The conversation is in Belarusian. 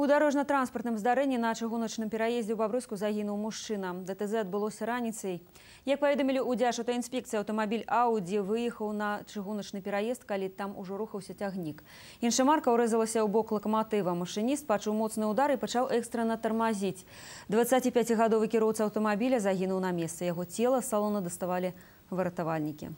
У дарожна-транспартным здарэнні на чыгуначным пераездзе ў Бабрыску загінуў мужчына. ДТЗ адбылося раніцай. Як паведамілі ў дзяжута інспекцыі аўтамабіль Ауді выехаў на чыгуначны пераезд, калі там ўжо рухаўся цягнік. Іншы марка ўрэзалася ў бок лакаматыва. Машыніст пачуў моцны ўдар і пачаў экстрана тармазіць. 25-гадовы кіроўца аўтамабіля загінуў на месцы. Яго цела салона даставалі выратавальнікі.